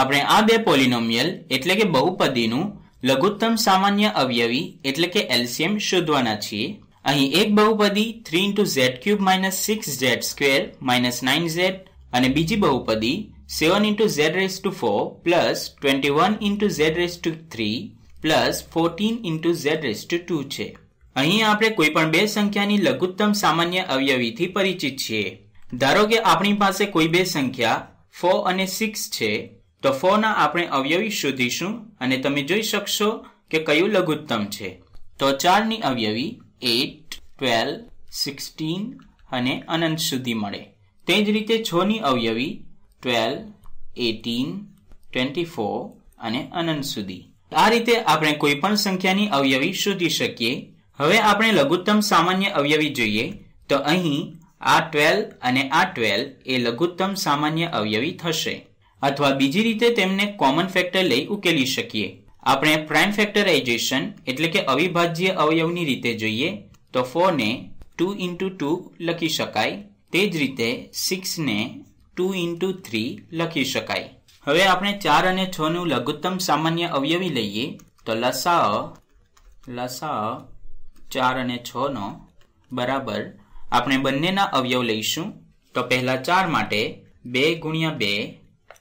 આપણે આ બે પોલિનોમિયલ એટલે કે બહુપદીનું લઘુત્તમ સામાન્ય અવયવી એટલે કે એલસીએમ શોધવાના છીએ અહીં એક બહુપદી three into Z cube minus six Z square minus nine Z અને બીજી બહુપદી seven into Z raise to four plus twenty one into Z raise to three plus fourteen into Z raise to two છે અહીં આપણે કોઈપણ બે સંખ્યાની લઘુત્તમ સામાન્ય અવયવીથી પરિચિત છીએ ધારો કે આપણી પાસે કોઈ બે સંખ્યા ફોર અને સિક્સ છે તો ફોના આપણે અવયવી શોધીશું અને તમે જોઈ શકશો કે કયું લઘુત્તમ છે તો ચારની અવયવી એટ ટ્વેલ્વ સિક્સટીન અને અનંત સુધી મળે તે જ રીતે છની અવયવી ટ્વેલ્વ એટીન ટ્વેન્ટી ફોર અને અનંત સુધી આ રીતે આપણે કોઈ પણ સંખ્યાની અવયવી શોધી શકીએ હવે આપણે લઘુત્તમ સામાન્ય અવયવી જોઈએ તો અહીં આ ટ્વેલ્વ અને આ ટ્વેલ્વ એ લઘુત્તમ સામાન્ય અવયવી થશે અથવા બીજી રીતે તેમને કોમન ફેક્ટર લઈ ઉકેલી શકીએ આપણે પ્રાઇમ ફેક્ટરાઇઝેશન એટલે કે અવિભાજ્ય અવયવની રીતે જોઈએ તો ફોરને ટુ ઇન્ટુ ટુ લખી શકાય તે જ રીતે સિક્સને ટુ ઇન્ટુ થ્રી લખી શકાય હવે આપણે ચાર અને છનું લઘુત્તમ સામાન્ય અવયવી લઈએ તો લસા લસા ચાર અને છનો બરાબર આપણે બંનેના અવયવ લઈશું તો પહેલા ચાર માટે બે ગુણ્યા બે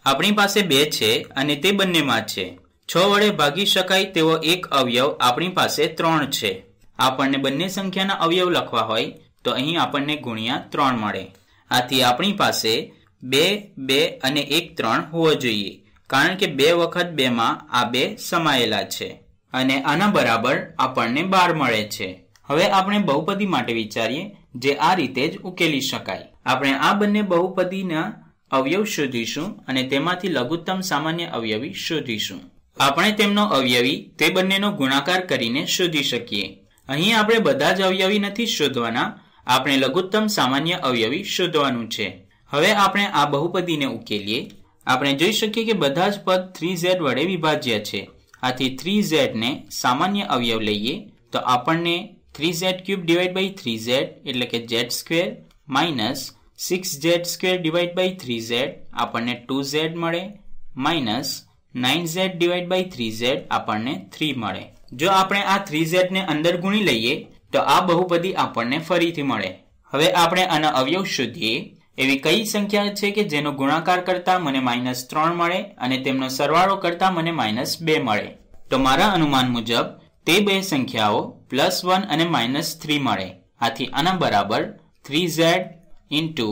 આપણી પાસે બે છે અને તે બંનેમાં છે છ વડે ભાગી શકાય તેવો એક અવયવ આપણી પાસે ત્રણ છે આપણને બંને સંખ્યાના અવયવ લખવા હોય તો અહીં આપણને ગુણ્યા ત્રણ મળે આથી આપણી પાસે બે બે અને એક ત્રણ હોવો જોઈએ કારણ કે બે વખત બેમાં આ બે સમાયેલા છે અને આના બરાબર આપણને બાર મળે છે હવે આપણે બહુપદી માટે વિચારીએ જે આ રીતે જ ઉકેલી શકાય આપણે આ બંને બહુપદીના અવયવ શોધીશું અને તેમાંથી લઘુત્તમ સામાન્ય અવયવી શોધીશું આપણે તેમનો અવયવી તે બંનેનો ગુણાકાર કરીને શોધી શકીએ અહીં આપણે બધા જ અવયવી નથી શોધવાના આપણે લઘુત્તમ સામાન્ય અવયવી શોધવાનું છે હવે આપણે આ બહુપદીને ઉકેલીએ આપણે જોઈ શકીએ કે બધા જ પદ થ્રી ઝેડ વડે વિભાજ્ય છે આથી થ્રી ઝેડને સામાન્ય અવયવ લઈએ તો આપણને three Z cube divide by three Z એટલે કે Z square minus six Z square divide by three Z આપણને ટુ ઝેડ મળે minus nine Z divide by three Z આપણને થ્રી મળે જો આપણે આ થ્રી ઝેડને અંદર ગુણી લઈએ તો આ બહુપદી આપણને ફરીથી મળે હવે આપણે આના અવયવ શોધીએ એવી કઈ સંખ્યા છે કે જેનો ગુણાકાર કરતા મને માઇનસ ત્રણ મળે અને તેમનો સરવાળો કરતા મને માઇનસ બે મળે તો મારા અનુમાન મુજબ તે બે સંખ્યાઓ પ્લસ વન અને માઇનસ થ્રી મળે આથી આના બરાબર three Z into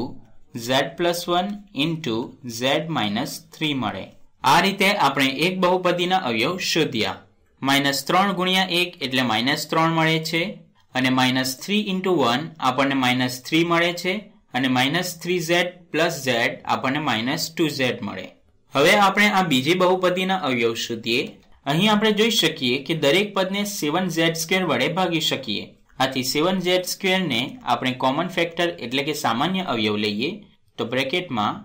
Z plus one into Z minus three મળે આ રીતે આપણે એક બહુપદીના અવયવ શોધ્યા માઇનસ ત્રણ ગુણ્યા એક એટલે માઇનસ ત્રણ મળે છે અને માઇનસ થ્રી ઇન્ટુ વન આપણને માઇનસ થ્રી મળે છે અને minus three Z plus Z આપણને માઇનસ ટુ ઝેડ મળે હવે આપણે આ બીજી બહુપદીના અવયવ શોધીએ અહીં આપણે જોઈ શકીએ કે દરેક પદને સેવન ઝેડ સ્કેર વડે ભાગી શકીએ આથી સેવન ઝેડ સ્ક્વેરને આપણે કોમન ફેક્ટર એટલે કે સામાન્ય અવયવ લઈએ તો બ્રેકેટમાં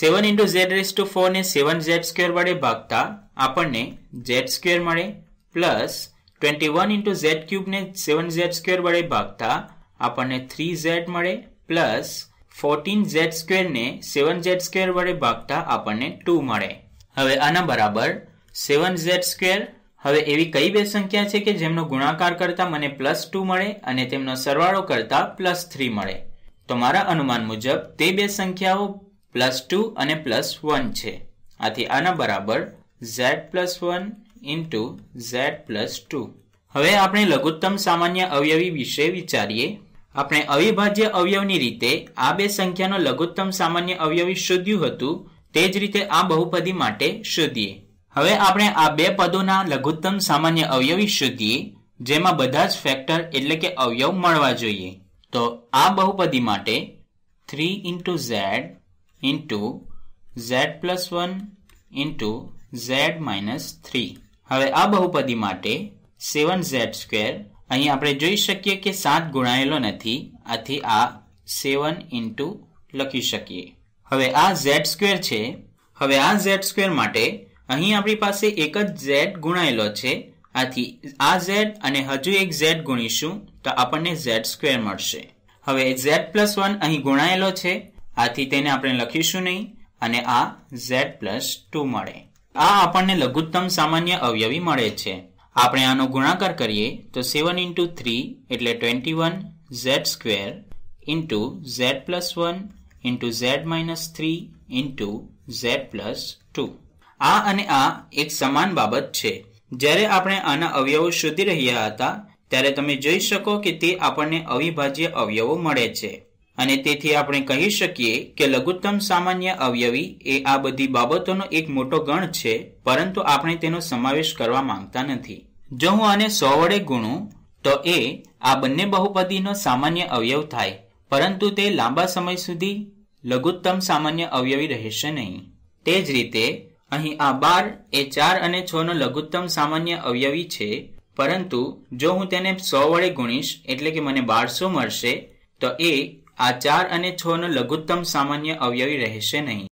seven into Z raise to ફોરને સેવન ઝેડ સ્ક્વેર વડે ભાગતા આપણને ઝેડ સ્ક્વેર મળે plus twenty one into Z ક્યુબને સેવન ઝેડ સ્ક્વેર વડે ભાગતા આપણને થ્રી ઝેડ મળે પ્લસ ફોર્ટીન ઝેડ સ્ક્વેરને સેવન ઝેડ સ્ક્વેર વડે ભાગતા આપણને ટુ મળે હવે આના બરાબર સેવન ઝેડ સ્ક્વેર હવે એવી કઈ બે સંખ્યા છે કે જેમનો ગુણાકાર કરતા મને પ્લસ ટુ મળે અને તેમનો સરવાળો કરતા પ્લસ થ્રી મળે તો મારા અનુમાન મુજબ તે બે સંખ્યાઓ પ્લસ ટુ અને પ્લસ વન છે આથી આના બરાબર Z plus one into Z plus two હવે આપણે લઘુત્તમ સામાન્ય અવયવી વિશે વિચારીએ આપણે અવિભાજ્ય અવયવની રીતે આ બે સંખ્યાનો લઘુત્તમ સામાન્ય અવયવી શોધ્યું હતું તે જ રીતે આ બહુપદી માટે શોધીએ હવે આપણે આ બે પદોના લઘુત્તમ સામાન્ય અવયવી શોધીએ જેમાં બધા જ ફેક્ટર એટલે કે અવયવ મળવા જોઈએ તો આ બહુપદી માટે three into Z into Z plus one into Z minus three હવે આ બહુપદી માટે સેવન ઝેડ સ્ક્વેર અહીં આપણે જોઈ શકીએ કે સાત ગુણાયેલો નથી આથી આ સેવન ઇન્ટુ લખી શકીએ હવે આ ઝેડ સ્ક્વેર છે હવે આ ઝેડ સ્ક્વેર માટે અહીં આપણી પાસે એક જ ઝેડ ગુણાયેલો છે આથી આ ઝેડ અને હજુ એક ઝેડ ગુણીશું તો આપણને ઝેડ સ્ક્વેર મળશે હવે ઝેડ પ્લસ વન અહીં ગુણાયેલો છે આથી તેને આપણે લખીશું નહીં અને આ ઝેડ પ્લસ ટુ મળે આ આપણને લઘુત્તમ સામાન્ય અવયવી મળે છે આપણે આનો ગુણાકાર કરીએ તો સેવન ઇન્ટુ થ્રી એટલે twenty one Z square into Z plus one into Z minus three into Z plus two આ અને આ એક સમાન બાબત છે જ્યારે આપણે આના અવયવો શોધી રહ્યા હતા ત્યારે તમે જોઈ શકો કે તે આપણને અવિભાજ્ય અવયવો મળે છે અને તેથી આપણે કહી શકીએ કે લઘુત્તમ સામાન્ય અવયવી એ આ બધી બાબતોનો એક મોટો ગણ છે પરંતુ આપણે તેનો સમાવેશ કરવા માંગતા નથી જો હું આને સો વડે ગુણું તો એ આ બંને બહુપદીનો સામાન્ય અવયવ થાય પરંતુ તે લાંબા સમય સુધી લઘુત્તમ સામાન્ય અવયવી રહેશે નહીં તે જ રીતે અહીં આ બાર એ ચાર અને છનો લઘુત્તમ સામાન્ય અવયવી છે પરંતુ જો હું તેને સો વડે ગુણીશ એટલે કે મને બારસો મળશે તો એ આ ચાર અને છનો લઘુત્તમ સામાન્ય અવયવી રહેશે નહીં